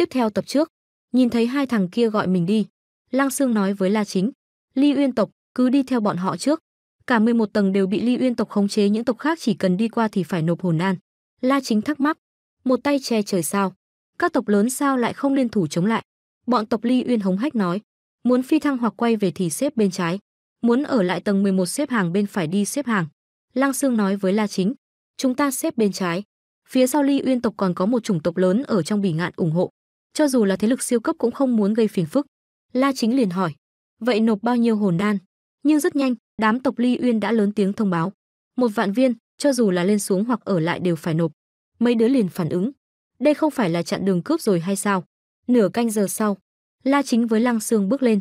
Tiếp theo tập trước, nhìn thấy hai thằng kia gọi mình đi, Lăng Sương nói với La Chính, Ly Uyên tộc, cứ đi theo bọn họ trước. Cả 11 tầng đều bị Ly Uyên tộc khống chế, những tộc khác chỉ cần đi qua thì phải nộp hồn an. La Chính thắc mắc, một tay che trời sao? Các tộc lớn sao lại không liên thủ chống lại? Bọn tộc Ly Uyên hống hách nói, muốn phi thăng hoặc quay về thì xếp bên trái, muốn ở lại tầng 11 xếp hàng bên phải đi xếp hàng. Lăng Sương nói với La Chính, chúng ta xếp bên trái. Phía sau Ly Uyên tộc còn có một chủng tộc lớn ở trong bỉ ngạn ủng hộ cho dù là thế lực siêu cấp cũng không muốn gây phiền phức. La Chính liền hỏi, vậy nộp bao nhiêu hồn đan? Nhưng rất nhanh, đám tộc Ly Uyên đã lớn tiếng thông báo, một vạn viên, cho dù là lên xuống hoặc ở lại đều phải nộp. Mấy đứa liền phản ứng, đây không phải là chặn đường cướp rồi hay sao? Nửa canh giờ sau, La Chính với Lăng Sương bước lên,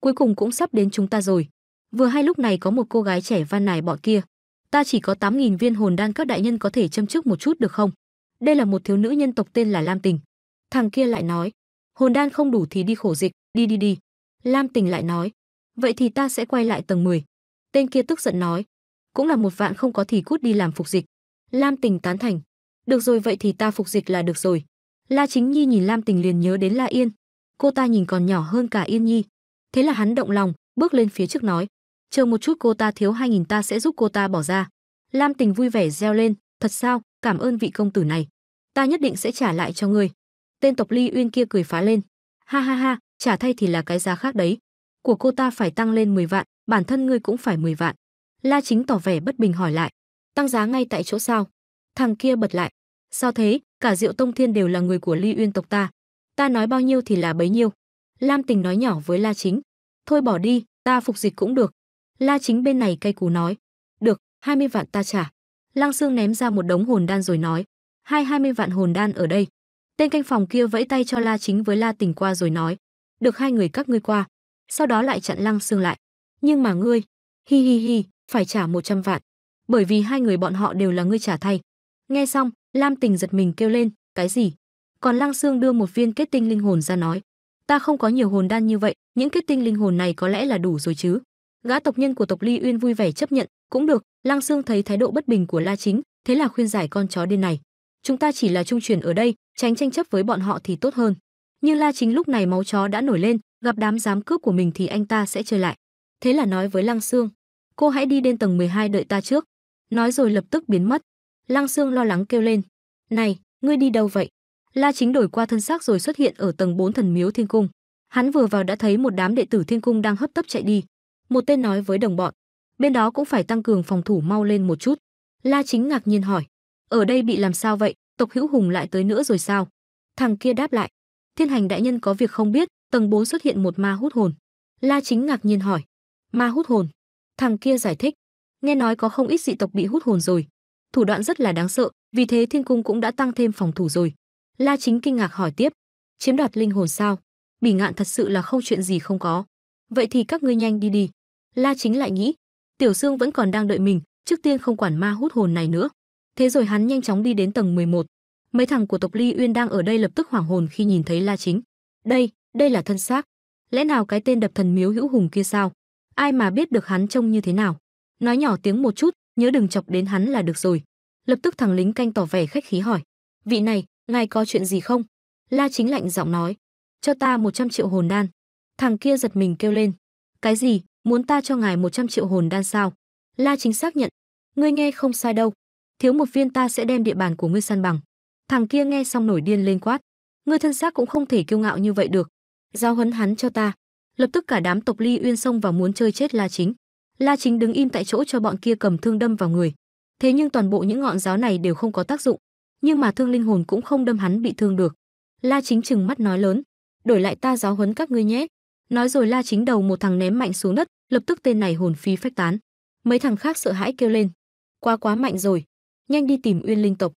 cuối cùng cũng sắp đến chúng ta rồi. Vừa hay lúc này có một cô gái trẻ van nài bọn kia, ta chỉ có 8.000 viên hồn đan các đại nhân có thể châm trước một chút được không? Đây là một thiếu nữ nhân tộc tên là Lam Tình. Thằng kia lại nói, hồn đan không đủ thì đi khổ dịch, đi đi đi. Lam Tình lại nói, vậy thì ta sẽ quay lại tầng 10. Tên kia tức giận nói, cũng là một vạn không có thì cút đi làm phục dịch. Lam Tình tán thành, được rồi vậy thì ta phục dịch là được rồi. La Chính Nhi nhìn Lam Tình liền nhớ đến La Yên, cô ta nhìn còn nhỏ hơn cả Yên Nhi. Thế là hắn động lòng, bước lên phía trước nói, chờ một chút cô ta thiếu hai nghìn ta sẽ giúp cô ta bỏ ra. Lam Tình vui vẻ reo lên, thật sao, cảm ơn vị công tử này. Ta nhất định sẽ trả lại cho ngươi tên tộc ly uyên kia cười phá lên ha ha ha trả thay thì là cái giá khác đấy của cô ta phải tăng lên 10 vạn bản thân ngươi cũng phải 10 vạn la chính tỏ vẻ bất bình hỏi lại tăng giá ngay tại chỗ sao thằng kia bật lại sao thế cả diệu tông thiên đều là người của ly uyên tộc ta ta nói bao nhiêu thì là bấy nhiêu lam tình nói nhỏ với la chính thôi bỏ đi ta phục dịch cũng được la chính bên này cay cú nói được 20 vạn ta trả lăng Sương ném ra một đống hồn đan rồi nói hai 20 vạn hồn đan ở đây Tên canh phòng kia vẫy tay cho La Chính với La Tỉnh qua rồi nói, được hai người các ngươi qua. Sau đó lại chặn Lăng Sương lại. Nhưng mà ngươi, hi hi hi, phải trả 100 vạn. Bởi vì hai người bọn họ đều là ngươi trả thay. Nghe xong, Lam Tình giật mình kêu lên, cái gì? Còn Lăng Sương đưa một viên kết tinh linh hồn ra nói, ta không có nhiều hồn đan như vậy, những kết tinh linh hồn này có lẽ là đủ rồi chứ. Gã tộc nhân của tộc Ly Uyên vui vẻ chấp nhận, cũng được, Lăng Sương thấy thái độ bất bình của La Chính, thế là khuyên giải con chó điên này chúng ta chỉ là trung truyền ở đây tránh tranh chấp với bọn họ thì tốt hơn như la chính lúc này máu chó đã nổi lên gặp đám giám cướp của mình thì anh ta sẽ chơi lại thế là nói với lăng xương cô hãy đi lên tầng 12 đợi ta trước nói rồi lập tức biến mất lăng xương lo lắng kêu lên này ngươi đi đâu vậy la chính đổi qua thân xác rồi xuất hiện ở tầng 4 thần miếu thiên cung hắn vừa vào đã thấy một đám đệ tử thiên cung đang hấp tấp chạy đi một tên nói với đồng bọn bên đó cũng phải tăng cường phòng thủ mau lên một chút la chính ngạc nhiên hỏi ở đây bị làm sao vậy, tộc hữu hùng lại tới nữa rồi sao? Thằng kia đáp lại, thiên hành đại nhân có việc không biết, tầng 4 xuất hiện một ma hút hồn. La chính ngạc nhiên hỏi, ma hút hồn? Thằng kia giải thích, nghe nói có không ít dị tộc bị hút hồn rồi. Thủ đoạn rất là đáng sợ, vì thế thiên cung cũng đã tăng thêm phòng thủ rồi. La chính kinh ngạc hỏi tiếp, chiếm đoạt linh hồn sao? Bỉ ngạn thật sự là không chuyện gì không có. Vậy thì các ngươi nhanh đi đi. La chính lại nghĩ, Tiểu Sương vẫn còn đang đợi mình, trước tiên không quản ma hút hồn này nữa. Thế rồi hắn nhanh chóng đi đến tầng 11. Mấy thằng của tộc Ly Uyên đang ở đây lập tức hoảng hồn khi nhìn thấy La Chính. Đây, đây là thân xác. Lẽ nào cái tên đập thần miếu hữu hùng kia sao? Ai mà biết được hắn trông như thế nào? Nói nhỏ tiếng một chút, nhớ đừng chọc đến hắn là được rồi. Lập tức thằng lính canh tỏ vẻ khách khí hỏi. Vị này, ngài có chuyện gì không? La Chính lạnh giọng nói. Cho ta 100 triệu hồn đan. Thằng kia giật mình kêu lên. Cái gì, muốn ta cho ngài 100 triệu hồn đan sao? La Chính xác nhận. Ngươi nghe không sai đâu thiếu một viên ta sẽ đem địa bàn của ngươi săn bằng thằng kia nghe xong nổi điên lên quát ngươi thân xác cũng không thể kiêu ngạo như vậy được giao huấn hắn cho ta lập tức cả đám tộc ly uyên xông vào muốn chơi chết la chính la chính đứng im tại chỗ cho bọn kia cầm thương đâm vào người thế nhưng toàn bộ những ngọn giáo này đều không có tác dụng nhưng mà thương linh hồn cũng không đâm hắn bị thương được la chính chừng mắt nói lớn đổi lại ta giáo huấn các ngươi nhé nói rồi la chính đầu một thằng ném mạnh xuống đất lập tức tên này hồn phi phách tán mấy thằng khác sợ hãi kêu lên quá quá mạnh rồi nhanh đi tìm uyên linh tộc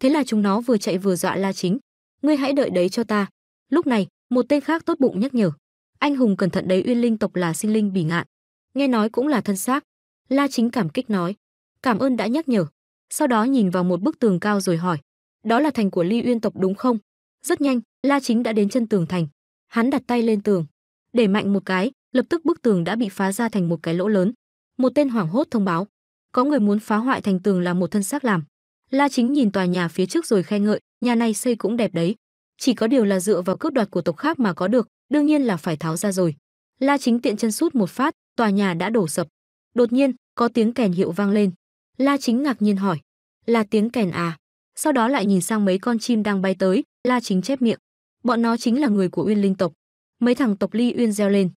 thế là chúng nó vừa chạy vừa dọa la chính ngươi hãy đợi đấy cho ta lúc này một tên khác tốt bụng nhắc nhở anh hùng cẩn thận đấy uyên linh tộc là sinh linh bỉ ngạn nghe nói cũng là thân xác la chính cảm kích nói cảm ơn đã nhắc nhở sau đó nhìn vào một bức tường cao rồi hỏi đó là thành của ly uyên tộc đúng không rất nhanh la chính đã đến chân tường thành hắn đặt tay lên tường để mạnh một cái lập tức bức tường đã bị phá ra thành một cái lỗ lớn một tên hoảng hốt thông báo có người muốn phá hoại thành tường là một thân xác làm. La Chính nhìn tòa nhà phía trước rồi khen ngợi, nhà này xây cũng đẹp đấy. Chỉ có điều là dựa vào cướp đoạt của tộc khác mà có được, đương nhiên là phải tháo ra rồi. La Chính tiện chân sút một phát, tòa nhà đã đổ sập. Đột nhiên, có tiếng kèn hiệu vang lên. La Chính ngạc nhiên hỏi, "Là tiếng kèn à?" Sau đó lại nhìn sang mấy con chim đang bay tới, La Chính chép miệng. Bọn nó chính là người của Uyên Linh tộc. Mấy thằng tộc Ly Uyên reo lên,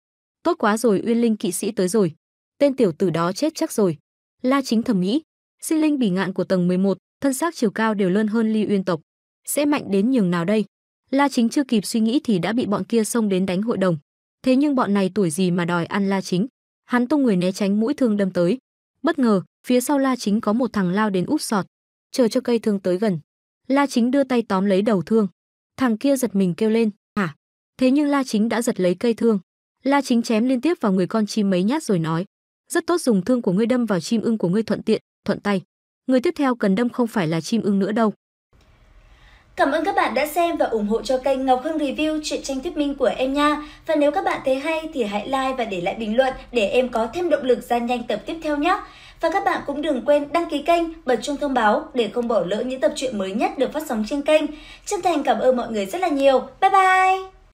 "Tốt quá rồi, Uyên Linh kỵ sĩ tới rồi. Tên tiểu tử đó chết chắc rồi." La Chính thầm nghĩ, sinh linh bỉ ngạn của tầng 11, thân xác chiều cao đều lớn hơn Ly Uyên tộc, sẽ mạnh đến nhường nào đây? La Chính chưa kịp suy nghĩ thì đã bị bọn kia xông đến đánh hội đồng. Thế nhưng bọn này tuổi gì mà đòi ăn La Chính? Hắn tung người né tránh mũi thương đâm tới. Bất ngờ, phía sau La Chính có một thằng lao đến úp sọt, chờ cho cây thương tới gần. La Chính đưa tay tóm lấy đầu thương. Thằng kia giật mình kêu lên, "Hả?" Thế nhưng La Chính đã giật lấy cây thương. La Chính chém liên tiếp vào người con chim mấy nhát rồi nói, rất tốt dùng thương của ngươi đâm vào chim ưng của ngươi thuận tiện, thuận tay. Người tiếp theo cần đâm không phải là chim ưng nữa đâu. Cảm ơn các bạn đã xem và ủng hộ cho kênh Ngọc Hưng Review truyện tranh thuyết minh của em nha. Và nếu các bạn thấy hay thì hãy like và để lại bình luận để em có thêm động lực ra nhanh tập tiếp theo nhé. Và các bạn cũng đừng quên đăng ký kênh, bật chuông thông báo để không bỏ lỡ những tập truyện mới nhất được phát sóng trên kênh. Chân thành cảm ơn mọi người rất là nhiều. Bye bye!